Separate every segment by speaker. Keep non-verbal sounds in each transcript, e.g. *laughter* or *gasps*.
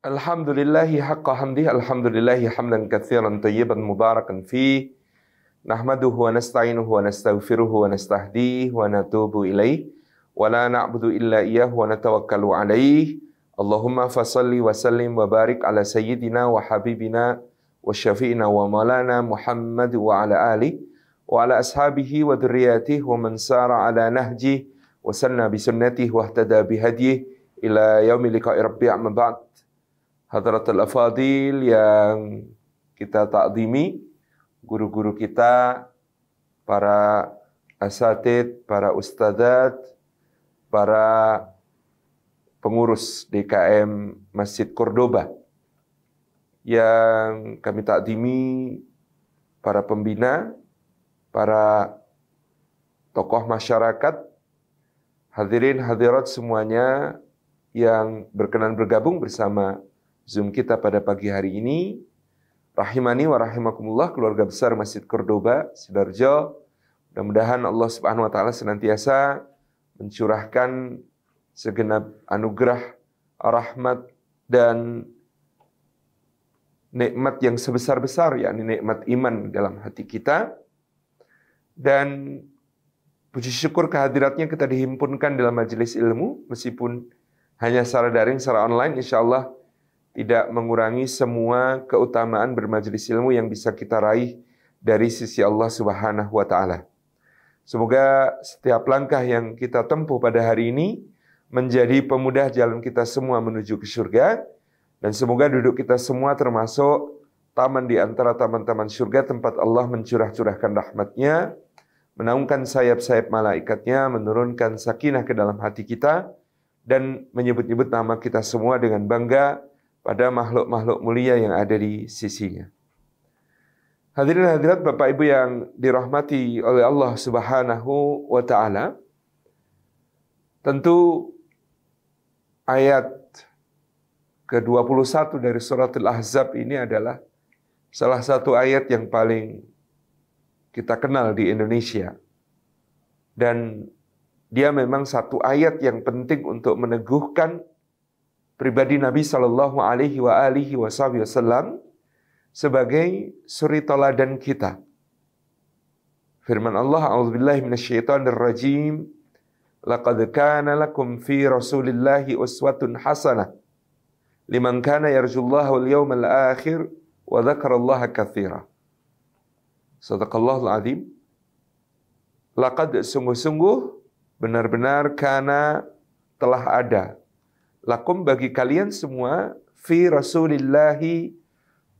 Speaker 1: الحمد لله حق حمده الحمد لله حمدا كثيرا طيبا مباركا فيه نحمده ونستعينه ونستغفره ونستهديه ونتوب إليه ولا نعبد إلا إياه ونتوكل عليه اللهم فصل وسلم وبارك على سيدنا وحبيبنا وشفينا ومولانا محمد وعلى آله وعلى أصحابه وذرياته ومن سار على نهجه وسلم بسنته واهتدى بهديه إلى يوم لقاء ربي أما بعد hadratul afadil yang kita takdimi, guru-guru kita, para asatid, para ustadzat, para pengurus DKM Masjid Cordoba yang kami takdimi para pembina, para tokoh masyarakat, hadirin hadirat semuanya yang berkenan bergabung bersama Zoom kita pada pagi hari ini. Rahimani wa rahimakumullah keluarga besar Masjid Cordoba, Sidarjo. Mudah-mudahan Allah Subhanahu wa taala senantiasa mencurahkan segenap anugerah, rahmat dan nikmat yang sebesar-besar yakni nikmat iman dalam hati kita. Dan puji syukur kehadiratnya kita dihimpunkan dalam majelis ilmu meskipun hanya secara daring, secara online, insya Allah tidak mengurangi semua keutamaan bermajelis ilmu yang bisa kita raih dari sisi Allah Subhanahu wa taala. Semoga setiap langkah yang kita tempuh pada hari ini menjadi pemudah jalan kita semua menuju ke surga dan semoga duduk kita semua termasuk taman di antara taman-taman surga tempat Allah mencurah-curahkan rahmatnya, menaungkan sayap-sayap malaikatnya, menurunkan sakinah ke dalam hati kita, dan menyebut-nyebut nama kita semua dengan bangga pada makhluk-makhluk mulia yang ada di sisinya. Hadirin hadirat Bapak Ibu yang dirahmati oleh Allah Subhanahu wa taala. Tentu ayat ke-21 dari surat Al-Ahzab ini adalah salah satu ayat yang paling kita kenal di Indonesia. Dan dia memang satu ayat yang penting untuk meneguhkan pribadi Nabi Shallallahu Alaihi wa alihi Wasallam sebagai suri teladan kita. Firman Allah, "A'udzubillahi minasyaitonir rajim." Laqad kana lakum fi Rasulillahi uswatun hasanah liman kana yarjullaha wal yawmal akhir wa dzakarallaha katsira. Sadaqallahul azim. Laqad sungguh-sungguh benar-benar kana telah ada lakum bagi kalian semua fi rasulillahi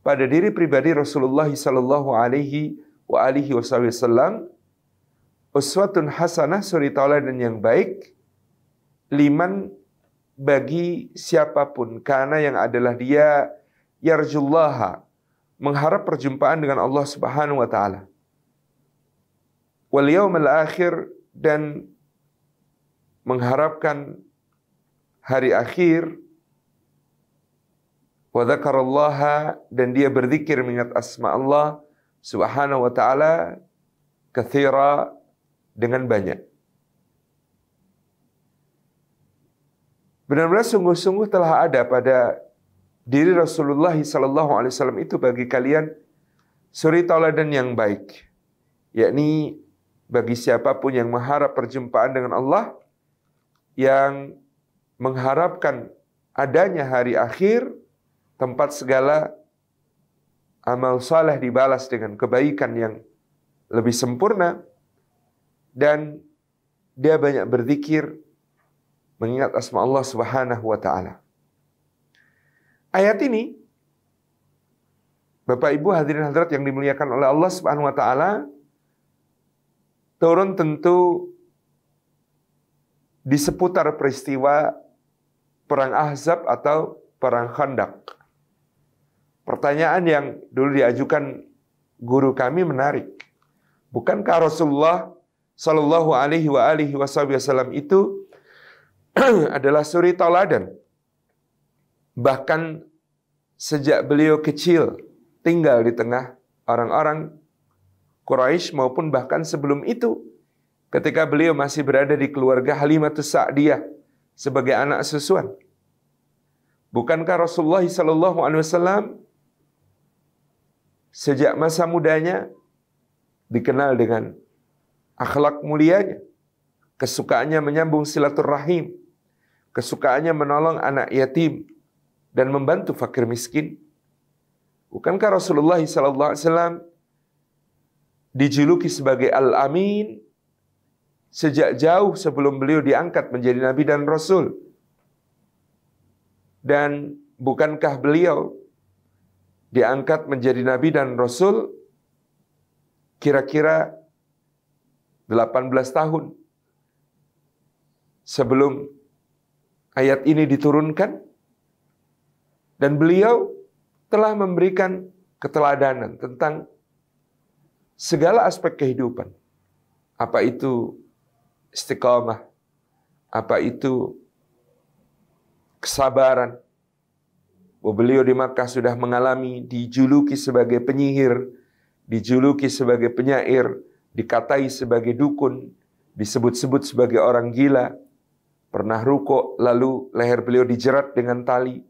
Speaker 1: pada diri pribadi Rasulullah sallallahu alaihi wa alihi wasallam uswatun hasanah suri dan yang baik liman bagi siapapun karena yang adalah dia yarjullaha mengharap perjumpaan dengan Allah Subhanahu wa taala wal yaumil akhir dan mengharapkan hari akhir wa dzakarallaha dan dia berzikir mengingat asma Allah Subhanahu wa taala kathira dengan banyak. Benar-benar sungguh-sungguh telah ada pada diri Rasulullah sallallahu alaihi wasallam itu bagi kalian suri tauladan yang baik, yakni bagi siapapun yang mengharap perjumpaan dengan Allah yang mengharapkan adanya hari akhir, tempat segala amal saleh dibalas dengan kebaikan yang lebih sempurna, dan dia banyak berzikir mengingat asma Allah Subhanahu wa taala. Ayat ini Bapak Ibu hadirin hadirat yang dimuliakan oleh Allah Subhanahu wa taala turun tentu di seputar peristiwa perang Ahzab atau perang Khandak. Pertanyaan yang dulu diajukan guru kami menarik. Bukankah Rasulullah Shallallahu Alaihi wa alihi Wasallam itu *clears throat* adalah suri tauladan? Bahkan sejak beliau kecil tinggal di tengah orang-orang Quraisy maupun bahkan sebelum itu ketika beliau masih berada di keluarga Halimatus Sa'diyah sebagai anak susuan. Bukankah Rasulullah Sallallahu Alaihi Wasallam sejak masa mudanya dikenal dengan akhlak mulianya, kesukaannya menyambung silaturahim, kesukaannya menolong anak yatim dan membantu fakir miskin? Bukankah Rasulullah SAW dijuluki sebagai Al-Amin sejak jauh sebelum beliau diangkat menjadi nabi dan rasul. Dan bukankah beliau diangkat menjadi nabi dan rasul kira-kira 18 tahun sebelum ayat ini diturunkan dan beliau telah memberikan keteladanan tentang segala aspek kehidupan. Apa itu istiqamah? Apa itu kesabaran? Beliau di Makkah sudah mengalami dijuluki sebagai penyihir, dijuluki sebagai penyair, dikatai sebagai dukun, disebut-sebut sebagai orang gila. Pernah ruko lalu leher beliau dijerat dengan tali.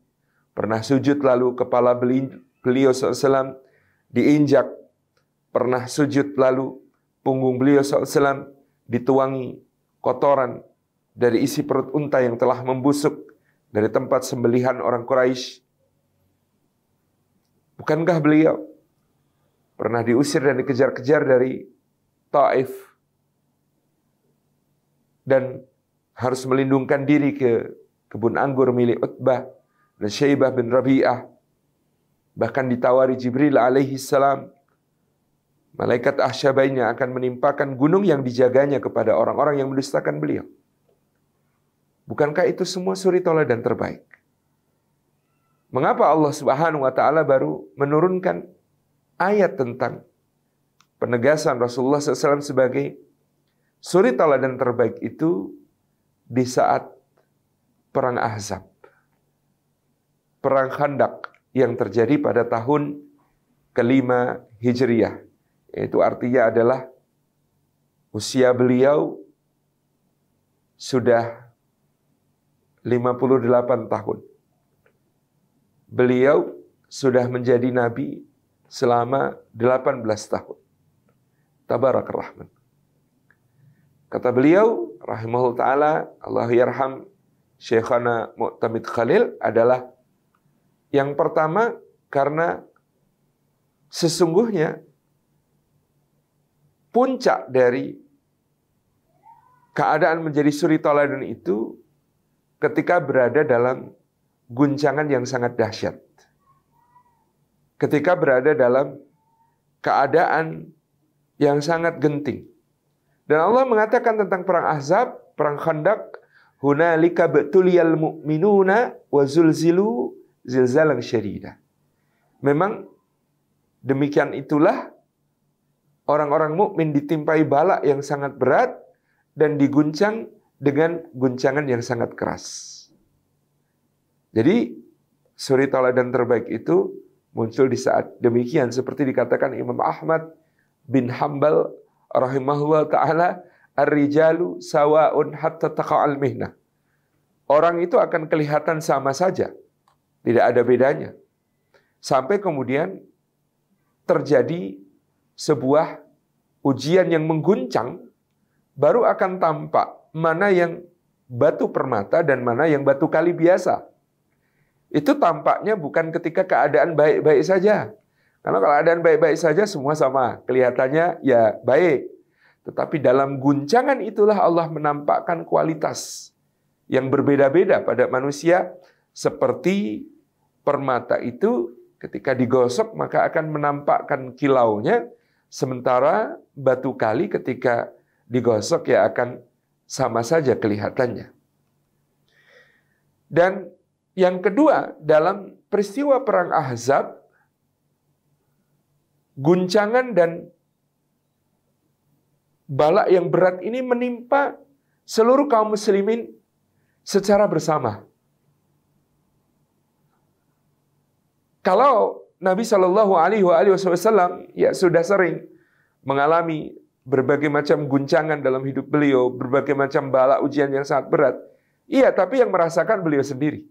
Speaker 1: Pernah sujud lalu kepala beliau SAW diinjak. Pernah sujud lalu punggung beliau SAW dituangi kotoran dari isi perut unta yang telah membusuk dari tempat sembelihan orang Quraisy. Bukankah beliau pernah diusir dan dikejar-kejar dari Taif dan harus melindungkan diri ke kebun anggur milik Utbah dan Syaibah bin Rabi'ah. Bahkan ditawari Jibril alaihi salam Malaikat ahsyabainya akan menimpakan gunung yang dijaganya kepada orang-orang yang mendustakan beliau. Bukankah itu semua suri dan terbaik? Mengapa Allah Subhanahu wa taala baru menurunkan ayat tentang penegasan Rasulullah SAW sebagai suri dan terbaik itu di saat perang Ahzab. Perang Khandak yang terjadi pada tahun kelima Hijriah itu artinya adalah usia beliau sudah 58 tahun. Beliau sudah menjadi nabi selama 18 tahun. Tabarak Rahman. Kata beliau, rahimahul ta'ala, Allah yarham Syekhana Mu'tamid Khalil adalah yang pertama karena sesungguhnya puncak dari keadaan menjadi suri toladan itu ketika berada dalam guncangan yang sangat dahsyat. Ketika berada dalam keadaan yang sangat genting. Dan Allah mengatakan tentang perang Ahzab, perang Khandaq, hunalika betuliyal mu'minuna wa zulzilu zilzalan syarida. Memang demikian itulah orang-orang mukmin ditimpai bala yang sangat berat dan diguncang dengan guncangan yang sangat keras. Jadi suri dan terbaik itu muncul di saat demikian seperti dikatakan Imam Ahmad bin Hambal rahimahullah taala ar-rijalu sawaun hatta taqa'al mihna. Orang itu akan kelihatan sama saja. Tidak ada bedanya. Sampai kemudian terjadi sebuah ujian yang mengguncang, baru akan tampak mana yang batu permata dan mana yang batu kali biasa. Itu tampaknya bukan ketika keadaan baik-baik saja. Karena kalau keadaan baik-baik saja semua sama, kelihatannya ya baik. Tetapi dalam guncangan itulah Allah menampakkan kualitas yang berbeda-beda pada manusia seperti permata itu ketika digosok maka akan menampakkan kilaunya Sementara batu kali ketika digosok ya akan sama saja kelihatannya. Dan yang kedua, dalam peristiwa perang Ahzab, guncangan dan balak yang berat ini menimpa seluruh kaum muslimin secara bersama. Kalau Nabi Shallallahu Alaihi Wasallam ya sudah sering mengalami berbagai macam guncangan dalam hidup beliau, berbagai macam bala ujian yang sangat berat. Iya, tapi yang merasakan beliau sendiri.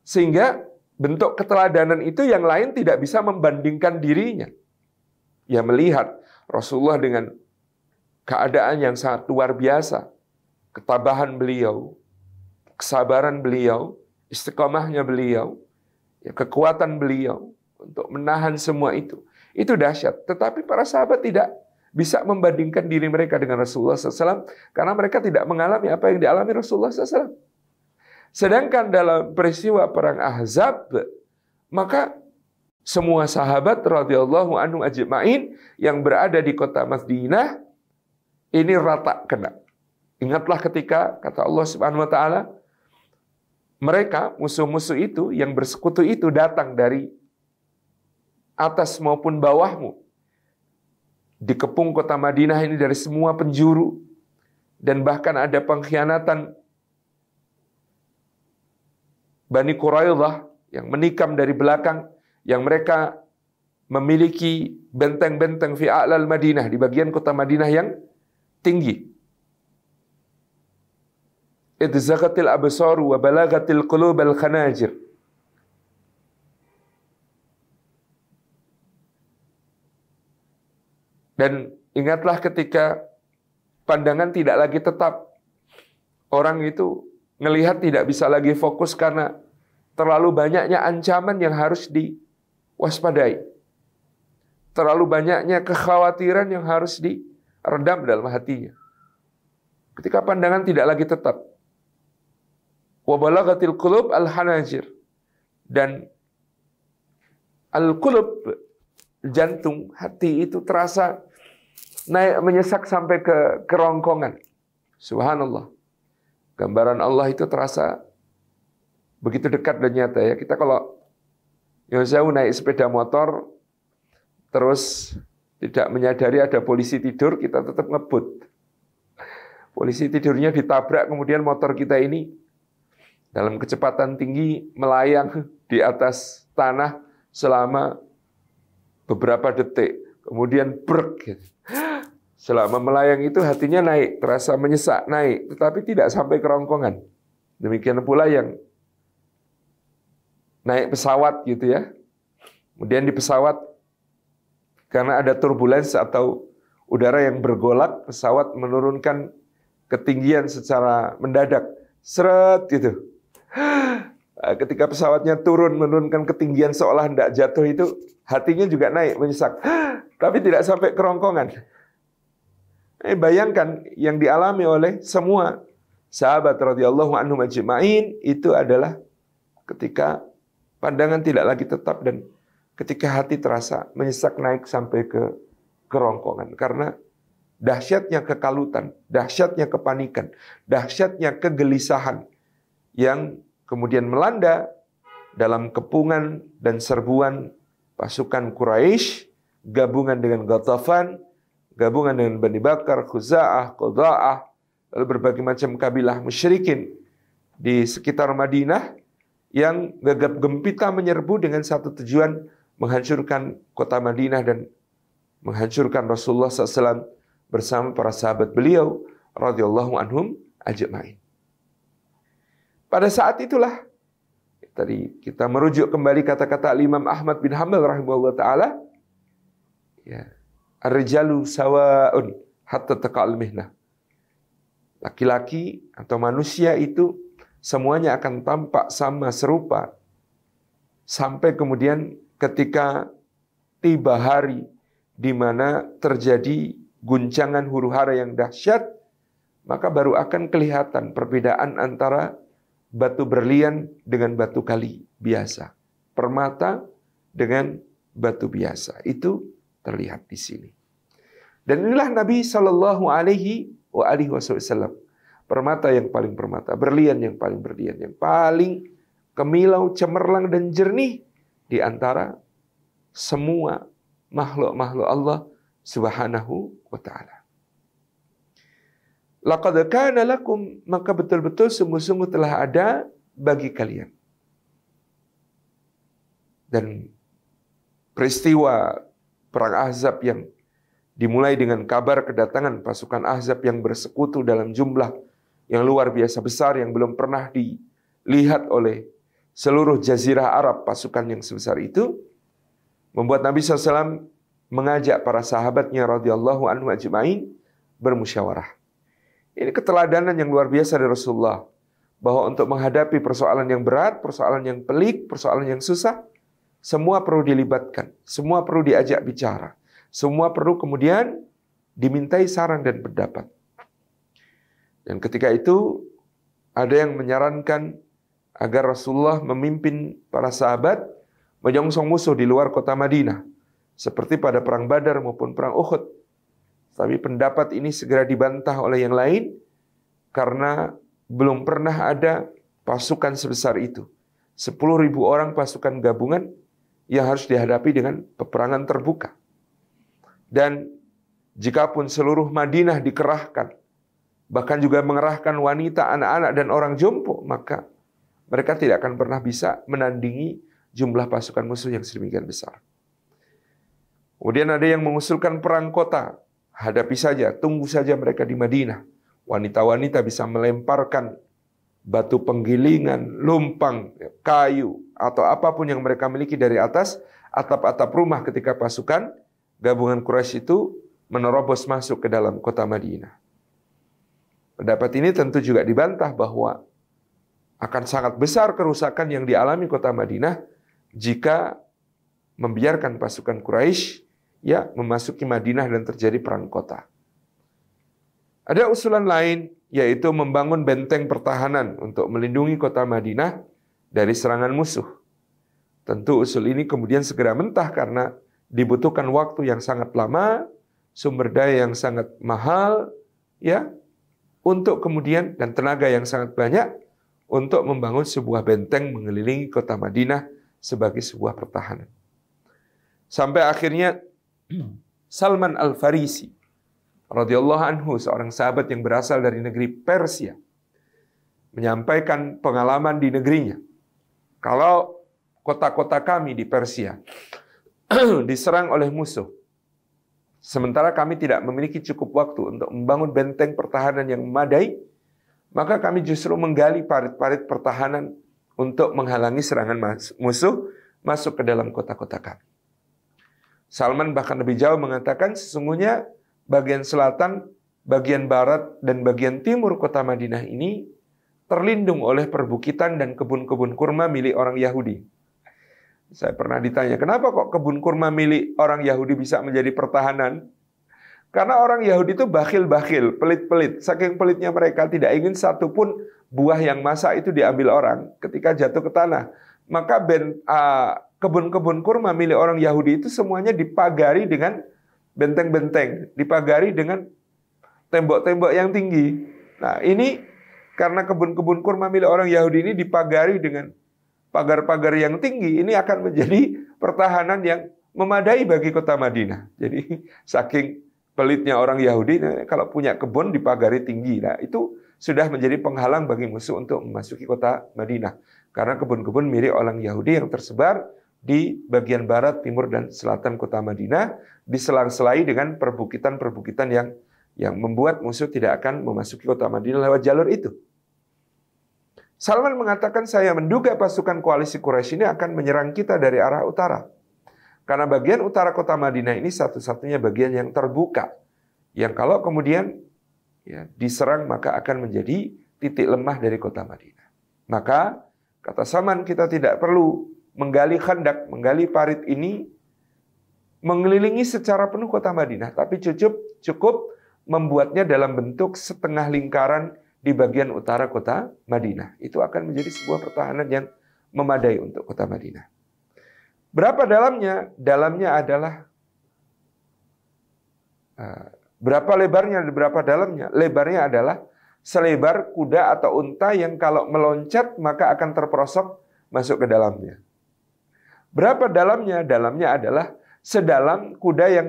Speaker 1: Sehingga bentuk keteladanan itu yang lain tidak bisa membandingkan dirinya. Ya melihat Rasulullah dengan keadaan yang sangat luar biasa. Ketabahan beliau, kesabaran beliau, istiqomahnya beliau, ya, kekuatan beliau, untuk menahan semua itu. Itu dahsyat. Tetapi para sahabat tidak bisa membandingkan diri mereka dengan Rasulullah SAW karena mereka tidak mengalami apa yang dialami Rasulullah SAW. Sedangkan dalam peristiwa perang Ahzab, maka semua sahabat radhiyallahu anhu ajma'in yang berada di kota Madinah ini rata kena. Ingatlah ketika kata Allah Subhanahu wa taala mereka musuh-musuh itu yang bersekutu itu datang dari atas maupun bawahmu. Dikepung kota Madinah ini dari semua penjuru, dan bahkan ada pengkhianatan Bani Quraidah yang menikam dari belakang, yang mereka memiliki benteng-benteng fi a'lal Madinah di bagian kota Madinah yang tinggi. Idzaqatil absar wa balagatil qulubal khanajir Dan ingatlah ketika pandangan tidak lagi tetap. Orang itu melihat tidak bisa lagi fokus karena terlalu banyaknya ancaman yang harus diwaspadai. Terlalu banyaknya kekhawatiran yang harus diredam dalam hatinya. Ketika pandangan tidak lagi tetap. Wabalagatil qulub al-hanajir. Dan al-qulub jantung, hati itu terasa naik menyesak sampai ke kerongkongan. Subhanallah. Gambaran Allah itu terasa begitu dekat dan nyata ya. Kita kalau yang saya naik sepeda motor terus tidak menyadari ada polisi tidur, kita tetap ngebut. Polisi tidurnya ditabrak, kemudian motor kita ini dalam kecepatan tinggi melayang di atas tanah selama beberapa detik, kemudian berk. Gitu. Selama melayang itu hatinya naik, terasa menyesak, naik, tetapi tidak sampai kerongkongan. Demikian pula yang naik pesawat gitu ya. Kemudian di pesawat karena ada turbulensi atau udara yang bergolak, pesawat menurunkan ketinggian secara mendadak. Seret gitu. Eh, ketika pesawatnya turun menurunkan ketinggian seolah tidak jatuh itu hatinya juga naik menyesak *gasps* tapi tidak sampai kerongkongan eh, bayangkan yang dialami oleh semua sahabat radhiyallahu anhu majma'in itu adalah ketika pandangan tidak lagi tetap dan ketika hati terasa menyesak naik sampai ke kerongkongan karena dahsyatnya kekalutan, dahsyatnya kepanikan, dahsyatnya kegelisahan yang kemudian melanda dalam kepungan dan serbuan pasukan Quraisy gabungan dengan Ghatafan, gabungan dengan Bani Bakar, Khuza'ah, Quda'ah, lalu berbagai macam kabilah musyrikin di sekitar Madinah yang gegap gempita menyerbu dengan satu tujuan menghancurkan kota Madinah dan menghancurkan Rasulullah SAW bersama para sahabat beliau radhiyallahu anhum ajma'in. Pada saat itulah tadi kita merujuk kembali kata-kata Imam Ahmad bin Hambal rahimahullah taala ya arjalu sawaun hatta taqal mihnah. Laki-laki atau manusia itu semuanya akan tampak sama serupa sampai kemudian ketika tiba hari di mana terjadi guncangan huru-hara yang dahsyat maka baru akan kelihatan perbedaan antara batu berlian dengan batu kali biasa, permata dengan batu biasa. Itu terlihat di sini. Dan inilah Nabi Shallallahu Alaihi Wasallam, permata yang paling permata, berlian yang paling berlian, yang paling kemilau, cemerlang dan jernih di antara semua makhluk-makhluk Allah Subhanahu wa taala. Laqad kana lakum maka betul-betul sungguh-sungguh telah ada bagi kalian. Dan peristiwa perang Ahzab yang dimulai dengan kabar kedatangan pasukan Ahzab yang bersekutu dalam jumlah yang luar biasa besar yang belum pernah dilihat oleh seluruh jazirah Arab pasukan yang sebesar itu membuat Nabi SAW mengajak para sahabatnya radhiyallahu anhu ajma'in bermusyawarah ini keteladanan yang luar biasa dari Rasulullah. Bahwa untuk menghadapi persoalan yang berat, persoalan yang pelik, persoalan yang susah, semua perlu dilibatkan. Semua perlu diajak bicara. Semua perlu kemudian dimintai saran dan pendapat. Dan ketika itu ada yang menyarankan agar Rasulullah memimpin para sahabat menyongsong musuh di luar kota Madinah. Seperti pada perang Badar maupun perang Uhud. Tapi pendapat ini segera dibantah oleh yang lain karena belum pernah ada pasukan sebesar itu. 10.000 orang pasukan gabungan yang harus dihadapi dengan peperangan terbuka. Dan jikapun seluruh Madinah dikerahkan, bahkan juga mengerahkan wanita, anak-anak, dan orang jompo, maka mereka tidak akan pernah bisa menandingi jumlah pasukan musuh yang sedemikian besar. Kemudian ada yang mengusulkan perang kota hadapi saja, tunggu saja mereka di Madinah. Wanita-wanita bisa melemparkan batu penggilingan, lumpang, kayu, atau apapun yang mereka miliki dari atas atap-atap rumah ketika pasukan gabungan Quraisy itu menerobos masuk ke dalam kota Madinah. Pendapat ini tentu juga dibantah bahwa akan sangat besar kerusakan yang dialami kota Madinah jika membiarkan pasukan Quraisy ya memasuki Madinah dan terjadi perang kota. Ada usulan lain yaitu membangun benteng pertahanan untuk melindungi kota Madinah dari serangan musuh. Tentu usul ini kemudian segera mentah karena dibutuhkan waktu yang sangat lama, sumber daya yang sangat mahal, ya, untuk kemudian dan tenaga yang sangat banyak untuk membangun sebuah benteng mengelilingi kota Madinah sebagai sebuah pertahanan. Sampai akhirnya Hmm. Salman Al-Farisi radhiyallahu anhu seorang sahabat yang berasal dari negeri Persia menyampaikan pengalaman di negerinya. Kalau kota-kota kami di Persia *clears throat* diserang oleh musuh, sementara kami tidak memiliki cukup waktu untuk membangun benteng pertahanan yang memadai, maka kami justru menggali parit-parit pertahanan untuk menghalangi serangan musuh masuk ke dalam kota-kota kami. Salman bahkan lebih jauh mengatakan sesungguhnya bagian selatan, bagian barat, dan bagian timur kota Madinah ini terlindung oleh perbukitan dan kebun-kebun kurma milik orang Yahudi. Saya pernah ditanya, kenapa kok kebun kurma milik orang Yahudi bisa menjadi pertahanan? Karena orang Yahudi itu bakhil-bakhil, pelit-pelit. Saking pelitnya mereka tidak ingin satupun buah yang masak itu diambil orang ketika jatuh ke tanah. Maka ben, uh, kebun-kebun kurma milik orang Yahudi itu semuanya dipagari dengan benteng-benteng, dipagari dengan tembok-tembok yang tinggi. Nah, ini karena kebun-kebun kurma milik orang Yahudi ini dipagari dengan pagar-pagar yang tinggi, ini akan menjadi pertahanan yang memadai bagi kota Madinah. Jadi, saking pelitnya orang Yahudi, nah, kalau punya kebun dipagari tinggi. Nah, itu sudah menjadi penghalang bagi musuh untuk memasuki kota Madinah. Karena kebun-kebun milik orang Yahudi yang tersebar di bagian barat, timur, dan selatan kota Madinah, diselang-selai dengan perbukitan-perbukitan yang yang membuat musuh tidak akan memasuki kota Madinah lewat jalur itu. Salman mengatakan saya menduga pasukan koalisi Quraisy ini akan menyerang kita dari arah utara. Karena bagian utara kota Madinah ini satu-satunya bagian yang terbuka. Yang kalau kemudian ya, diserang maka akan menjadi titik lemah dari kota Madinah. Maka kata Salman kita tidak perlu menggali khandak, menggali parit ini mengelilingi secara penuh kota Madinah, tapi cukup cukup membuatnya dalam bentuk setengah lingkaran di bagian utara kota Madinah. Itu akan menjadi sebuah pertahanan yang memadai untuk kota Madinah. Berapa dalamnya? Dalamnya adalah eh, berapa lebarnya, berapa dalamnya? Lebarnya adalah selebar kuda atau unta yang kalau meloncat maka akan terperosok masuk ke dalamnya. Berapa dalamnya? Dalamnya adalah sedalam kuda yang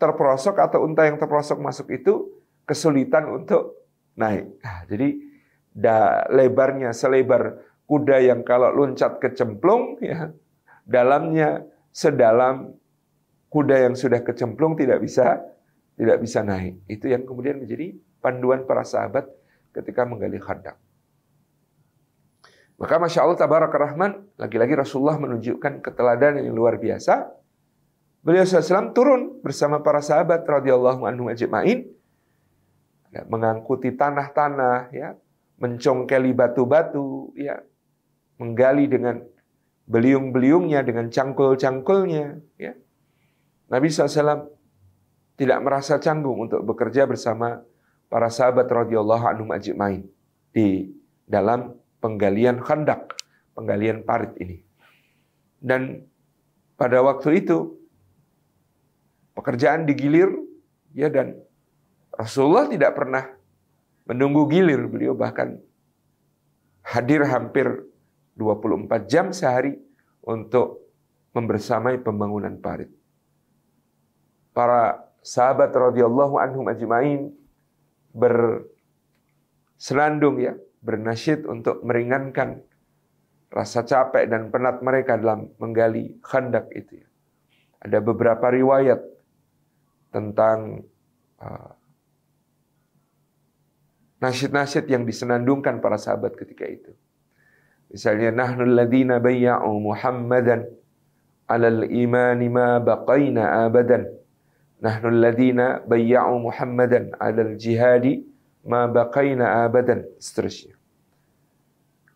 Speaker 1: terperosok atau unta yang terperosok masuk itu kesulitan untuk naik. Nah, jadi da, lebarnya selebar kuda yang kalau loncat kecemplung, ya, dalamnya sedalam kuda yang sudah kecemplung tidak bisa tidak bisa naik. Itu yang kemudian menjadi panduan para sahabat ketika menggali kandang. Maka Masya Allah Tabarak Rahman, lagi-lagi Rasulullah menunjukkan keteladanan yang luar biasa. Beliau SAW turun bersama para sahabat radhiyallahu anhu ajma'in, ya, mengangkuti tanah-tanah, ya, mencongkeli batu-batu, ya, menggali dengan beliung-beliungnya, dengan cangkul-cangkulnya. Ya. Nabi SAW tidak merasa canggung untuk bekerja bersama para sahabat radhiyallahu anhu ajma'in di dalam penggalian khandak, penggalian parit ini. Dan pada waktu itu pekerjaan digilir ya dan Rasulullah tidak pernah menunggu gilir, beliau bahkan hadir hampir 24 jam sehari untuk membersamai pembangunan parit. Para sahabat radhiyallahu anhum ajmain bersenandung ya bernasyid untuk meringankan rasa capek dan penat mereka dalam menggali khandak itu. Ada beberapa riwayat tentang uh, nasyid-nasyid yang disenandungkan para sahabat ketika itu. Misalnya "Nahnu ladina bayya'u Muhammadan 'alal imani ma baqayna abadan. Nahnu ladina bayya'u Muhammadan 'alal jihadi ma baqaina abadan seterusnya.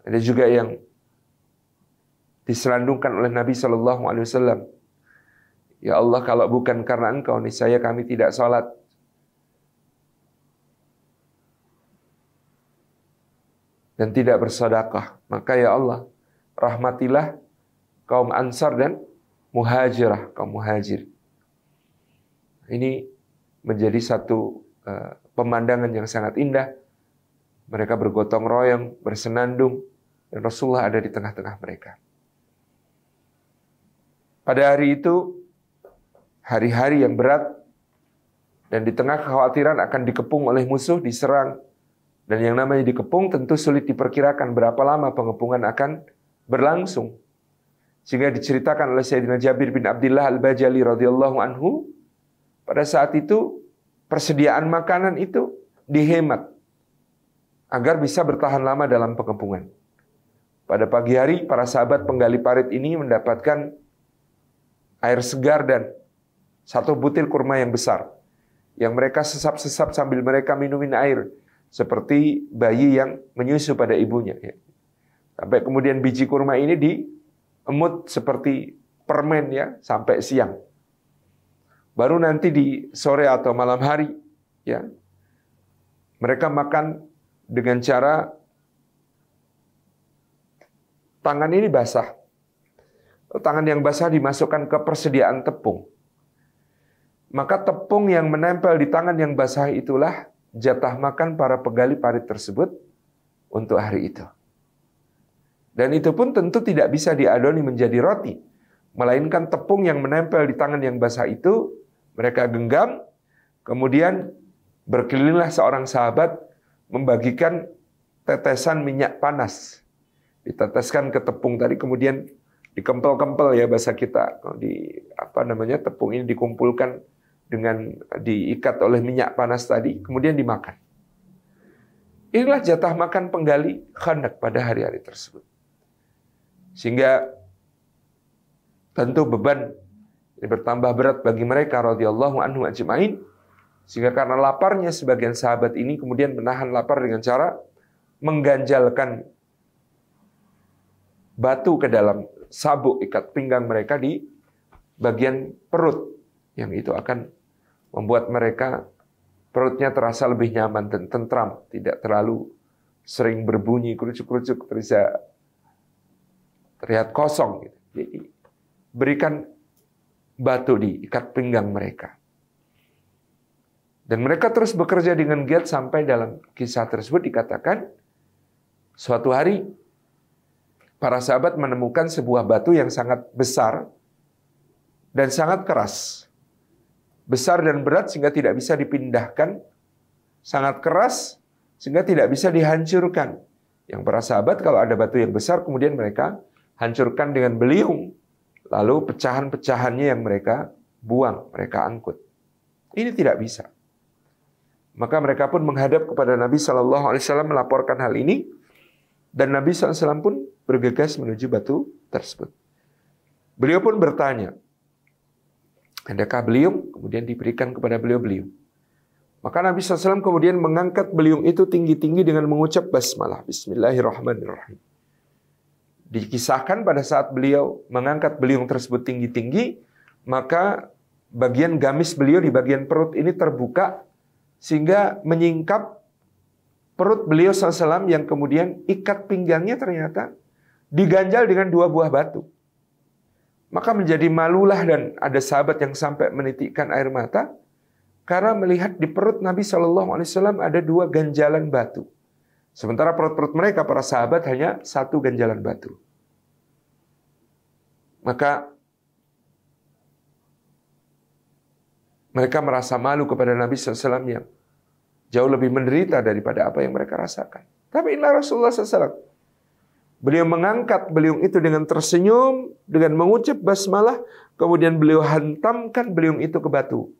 Speaker 1: Ada juga yang diselandungkan oleh Nabi Shallallahu Alaihi Wasallam. Ya Allah, kalau bukan karena Engkau, niscaya kami tidak sholat. Dan tidak bersedekah. Maka ya Allah, rahmatilah kaum ansar dan muhajirah, kaum muhajir. Ini menjadi satu uh, pemandangan yang sangat indah. Mereka bergotong royong, bersenandung, dan Rasulullah ada di tengah-tengah mereka. Pada hari itu, hari-hari yang berat, dan di tengah kekhawatiran akan dikepung oleh musuh, diserang, dan yang namanya dikepung tentu sulit diperkirakan berapa lama pengepungan akan berlangsung. Sehingga diceritakan oleh Sayyidina Jabir bin Abdullah Al-Bajali radhiyallahu anhu, pada saat itu persediaan makanan itu dihemat agar bisa bertahan lama dalam pengepungan. Pada pagi hari, para sahabat penggali parit ini mendapatkan air segar dan satu butir kurma yang besar yang mereka sesap-sesap sambil mereka minumin air seperti bayi yang menyusu pada ibunya. Ya. Sampai kemudian biji kurma ini diemut seperti permen ya sampai siang. Baru nanti di sore atau malam hari, ya, mereka makan dengan cara tangan ini basah. Tangan yang basah dimasukkan ke persediaan tepung. Maka tepung yang menempel di tangan yang basah itulah jatah makan para pegali parit tersebut untuk hari itu. Dan itu pun tentu tidak bisa diadoni menjadi roti, melainkan tepung yang menempel di tangan yang basah itu mereka genggam, kemudian berkelilinglah seorang sahabat membagikan tetesan minyak panas. Diteteskan ke tepung tadi, kemudian dikempel-kempel ya bahasa kita. Di apa namanya tepung ini dikumpulkan dengan diikat oleh minyak panas tadi, kemudian dimakan. Inilah jatah makan penggali khanak pada hari-hari tersebut. Sehingga tentu beban bertambah berat bagi mereka radhiyallahu anhu ajma'in sehingga karena laparnya sebagian sahabat ini kemudian menahan lapar dengan cara mengganjalkan batu ke dalam sabuk ikat pinggang mereka di bagian perut yang itu akan membuat mereka perutnya terasa lebih nyaman dan tentram, tidak terlalu sering berbunyi kerucuk-kerucuk terlihat kosong. Gitu. Jadi berikan batu diikat pinggang mereka. Dan mereka terus bekerja dengan giat sampai dalam kisah tersebut dikatakan suatu hari para sahabat menemukan sebuah batu yang sangat besar dan sangat keras. Besar dan berat sehingga tidak bisa dipindahkan, sangat keras sehingga tidak bisa dihancurkan. Yang para sahabat kalau ada batu yang besar kemudian mereka hancurkan dengan beliung Lalu pecahan-pecahannya yang mereka buang, mereka angkut. Ini tidak bisa. Maka mereka pun menghadap kepada Nabi Shallallahu Alaihi Wasallam melaporkan hal ini, dan Nabi Wasallam pun bergegas menuju batu tersebut. Beliau pun bertanya, adakah beliung? Kemudian diberikan kepada beliau-beliau. Maka Nabi Shallallahu Alaihi Wasallam kemudian mengangkat beliung itu tinggi-tinggi dengan mengucap basmalah. Bismillahirrahmanirrahim. Dikisahkan pada saat beliau mengangkat beliung tersebut tinggi-tinggi, maka bagian gamis beliau di bagian perut ini terbuka sehingga menyingkap perut beliau SAW yang kemudian ikat pinggangnya ternyata diganjal dengan dua buah batu. Maka menjadi malulah dan ada sahabat yang sampai menitikkan air mata karena melihat di perut Nabi saw ada dua ganjalan batu. Sementara perut-perut mereka, para sahabat, hanya satu ganjalan batu. Maka mereka merasa malu kepada Nabi SAW yang jauh lebih menderita daripada apa yang mereka rasakan. Tapi inilah Rasulullah SAW. Beliau mengangkat beliung itu dengan tersenyum, dengan mengucap basmalah, kemudian beliau hantamkan beliung itu ke batu.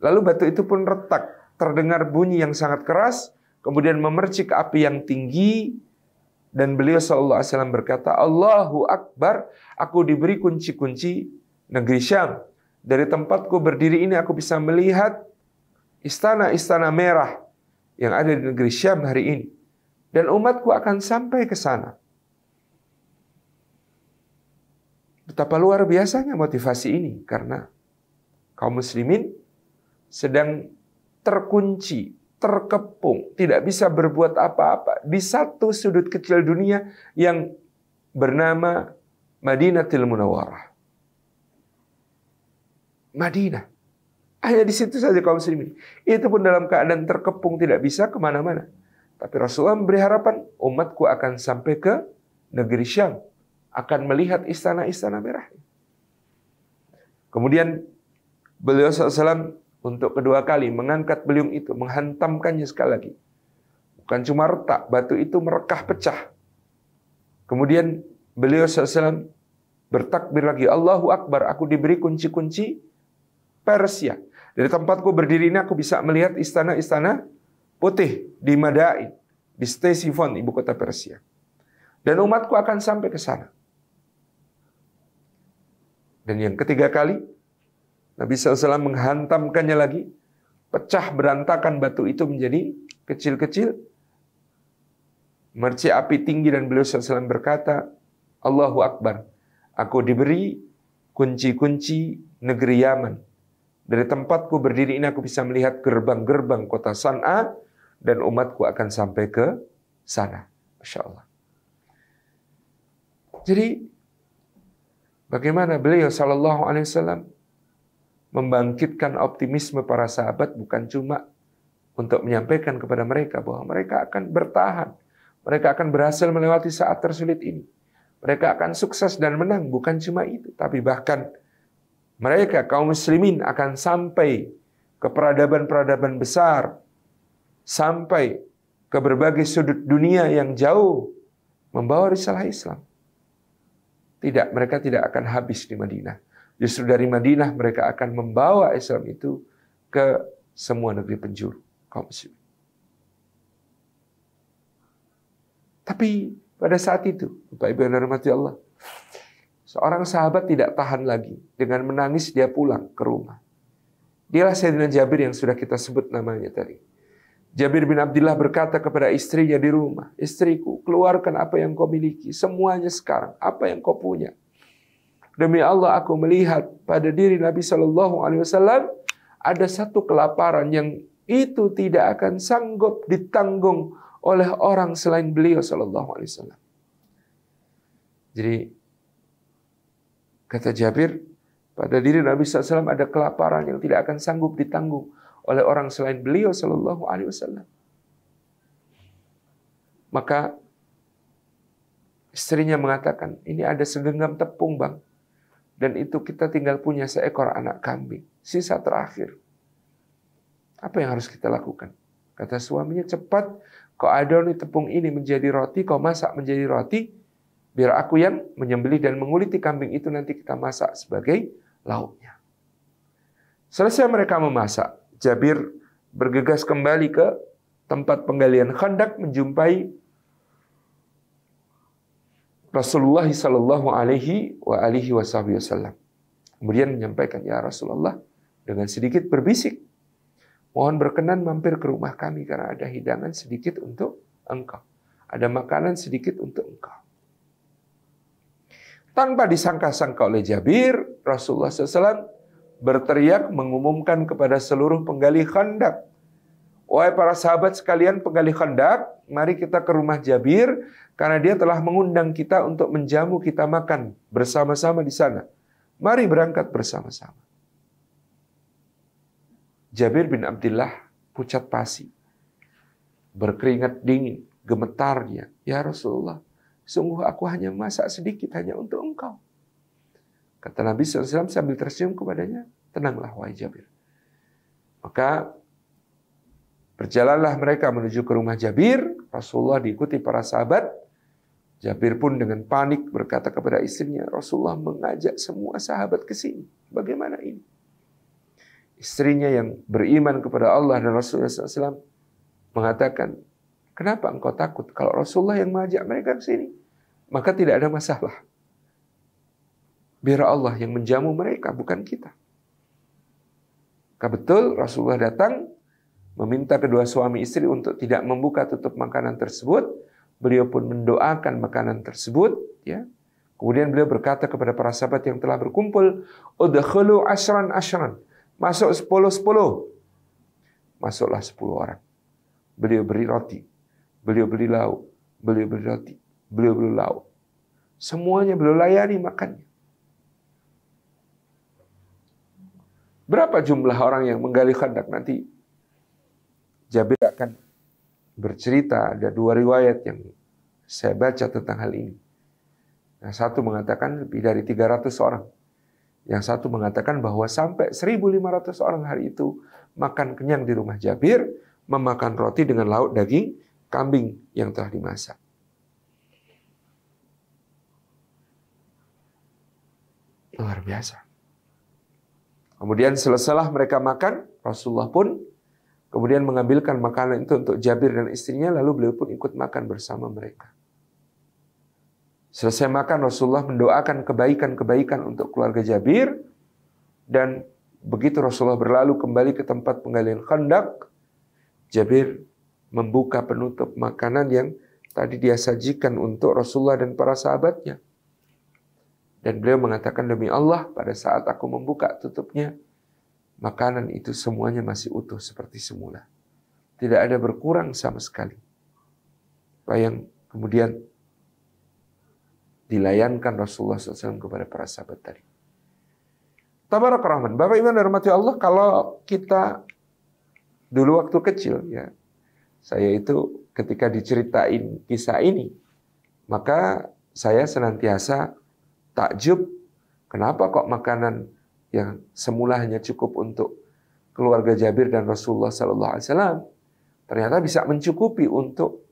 Speaker 1: Lalu batu itu pun retak, terdengar bunyi yang sangat keras, kemudian memercik api yang tinggi dan beliau sallallahu alaihi wasallam berkata, "Allahu akbar, aku diberi kunci-kunci negeri Syam. Dari tempatku berdiri ini aku bisa melihat istana-istana merah yang ada di negeri Syam hari ini dan umatku akan sampai ke sana." Betapa luar biasanya motivasi ini karena kaum muslimin sedang terkunci terkepung, tidak bisa berbuat apa-apa di satu sudut kecil dunia yang bernama Madinatil Munawwarah. Madinah. Hanya di situ saja kaum muslimin. Itu pun dalam keadaan terkepung tidak bisa kemana-mana. Tapi Rasulullah memberi harapan, umatku akan sampai ke negeri Syam. Akan melihat istana-istana merah. Kemudian beliau SAW untuk kedua kali mengangkat beliung itu, menghantamkannya sekali lagi. Bukan cuma retak, batu itu merekah pecah. Kemudian beliau SAW bertakbir lagi, Allahu Akbar, aku diberi kunci-kunci Persia. Dari tempatku berdiri ini aku bisa melihat istana-istana putih di Madain, di Stesifon, ibu kota Persia. Dan umatku akan sampai ke sana. Dan yang ketiga kali, Nabi SAW menghantamkannya lagi, pecah berantakan batu itu menjadi kecil-kecil. Merci api tinggi dan beliau SAW berkata, Allahu Akbar, aku diberi kunci-kunci negeri Yaman. Dari tempatku berdiri ini aku bisa melihat gerbang-gerbang kota San'a dan umatku akan sampai ke sana. Masya Allah. Jadi bagaimana beliau Shallallahu Alaihi Wasallam membangkitkan optimisme para sahabat bukan cuma untuk menyampaikan kepada mereka bahwa mereka akan bertahan, mereka akan berhasil melewati saat tersulit ini. Mereka akan sukses dan menang, bukan cuma itu, tapi bahkan mereka kaum muslimin akan sampai ke peradaban-peradaban besar, sampai ke berbagai sudut dunia yang jauh membawa risalah Islam. Tidak, mereka tidak akan habis di Madinah. Justru dari Madinah mereka akan membawa Islam itu ke semua negeri penjuru kaum muslimin. Tapi pada saat itu, Bapak Ibu yang dirahmati Allah, seorang sahabat tidak tahan lagi. Dengan menangis dia pulang ke rumah. Dialah Sayyidina Jabir yang sudah kita sebut namanya tadi. Jabir bin Abdullah berkata kepada istrinya di rumah, "Istriku, keluarkan apa yang kau miliki, semuanya sekarang, apa yang kau punya. Demi Allah aku melihat pada diri Nabi Shallallahu Alaihi Wasallam ada satu kelaparan yang itu tidak akan sanggup ditanggung oleh orang selain beliau Shallallahu Alaihi Wasallam. Jadi kata Jabir pada diri Nabi SAW ada kelaparan yang tidak akan sanggup ditanggung oleh orang selain beliau Shallallahu Alaihi Wasallam. Maka istrinya mengatakan, ini ada segenggam tepung bang. Dan itu kita tinggal punya seekor anak kambing. Sisa terakhir. Apa yang harus kita lakukan? Kata suaminya, cepat kau adoni tepung ini menjadi roti, kau masak menjadi roti, biar aku yang menyembelih dan menguliti kambing itu nanti kita masak sebagai lauknya. Selesai mereka memasak, Jabir bergegas kembali ke tempat penggalian khandak menjumpai Rasulullah Sallallahu Alaihi wa alihi Wasallam. Kemudian menyampaikan, ya Rasulullah, dengan sedikit berbisik, mohon berkenan mampir ke rumah kami karena ada hidangan sedikit untuk engkau. Ada makanan sedikit untuk engkau. Tanpa disangka-sangka oleh Jabir, Rasulullah SAW berteriak mengumumkan kepada seluruh penggali khandak Wahai para sahabat sekalian penggali kandak, mari kita ke rumah Jabir karena dia telah mengundang kita untuk menjamu kita makan bersama-sama di sana. Mari berangkat bersama-sama. Jabir bin Abdullah pucat pasi. Berkeringat dingin, gemetarnya. Ya Rasulullah, sungguh aku hanya masak sedikit hanya untuk engkau. Kata Nabi SAW sambil tersenyum kepadanya, tenanglah wahai Jabir. Maka Berjalanlah mereka menuju ke rumah Jabir. Rasulullah diikuti para sahabat. Jabir pun dengan panik berkata kepada istrinya, Rasulullah mengajak semua sahabat ke sini. Bagaimana ini? Istrinya yang beriman kepada Allah dan Rasulullah SAW mengatakan, kenapa engkau takut kalau Rasulullah yang mengajak mereka ke sini? Maka tidak ada masalah. Biar Allah yang menjamu mereka, bukan kita. Kebetul Rasulullah datang meminta kedua suami istri untuk tidak membuka tutup makanan tersebut. Beliau pun mendoakan makanan tersebut. Ya. Kemudian beliau berkata kepada para sahabat yang telah berkumpul, Udkhulu ashran ashran. Masuk sepuluh sepuluh. Masuklah sepuluh orang. Beliau beri roti. Beliau beli lauk. Beliau beri roti. Beliau beli lauk. Semuanya beliau layani makannya. Berapa jumlah orang yang menggali kandak nanti Jabir akan bercerita ada dua riwayat yang saya baca tentang hal ini. Yang satu mengatakan lebih dari 300 orang. Yang satu mengatakan bahwa sampai 1.500 orang hari itu makan kenyang di rumah Jabir, memakan roti dengan lauk daging kambing yang telah dimasak. Luar biasa. Kemudian selesailah mereka makan, Rasulullah pun Kemudian mengambilkan makanan itu untuk Jabir dan istrinya, lalu beliau pun ikut makan bersama mereka. Selesai makan, Rasulullah mendoakan kebaikan-kebaikan untuk keluarga Jabir. Dan begitu Rasulullah berlalu kembali ke tempat penggalian khandak, Jabir membuka penutup makanan yang tadi dia sajikan untuk Rasulullah dan para sahabatnya. Dan beliau mengatakan, demi Allah, pada saat aku membuka tutupnya, makanan itu semuanya masih utuh seperti semula. Tidak ada berkurang sama sekali. Bayang kemudian dilayankan Rasulullah SAW kepada para sahabat tadi. Tabarak Rahman. Bapak Ibu rahmati Allah, kalau kita dulu waktu kecil ya, saya itu ketika diceritain kisah ini, maka saya senantiasa takjub kenapa kok makanan yang semula hanya cukup untuk keluarga Jabir dan Rasulullah Sallallahu Alaihi Wasallam ternyata bisa mencukupi untuk